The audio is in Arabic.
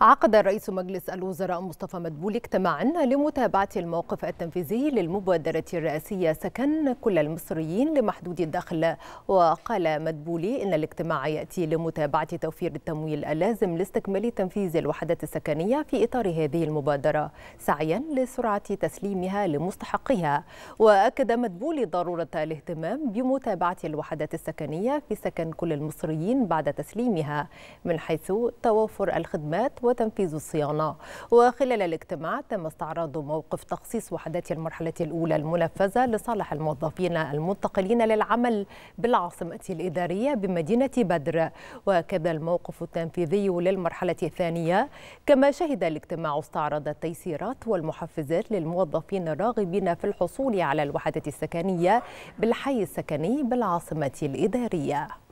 عقد رئيس مجلس الوزراء مصطفى مدبولي اجتماعا لمتابعة الموقف التنفيذي للمبادرة الرئاسية سكن كل المصريين لمحدود الدخل وقال مدبولي إن الاجتماع يأتي لمتابعة توفير التمويل اللازم لاستكمال تنفيذ الوحدات السكنية في إطار هذه المبادرة سعيا لسرعة تسليمها لمستحقيها وأكد مدبولي ضرورة الاهتمام بمتابعة الوحدات السكنية في سكن كل المصريين بعد تسليمها من حيث توفر الخدمات وتنفيذ الصيانة وخلال الاجتماع تم استعراض موقف تخصيص وحدات المرحلة الأولى المنفذة لصالح الموظفين المنتقلين للعمل بالعاصمة الإدارية بمدينة بدر وكذا الموقف التنفيذي للمرحلة الثانية كما شهد الاجتماع استعراض التيسيرات والمحفزات للموظفين الراغبين في الحصول على الوحدة السكنية بالحي السكني بالعاصمة الإدارية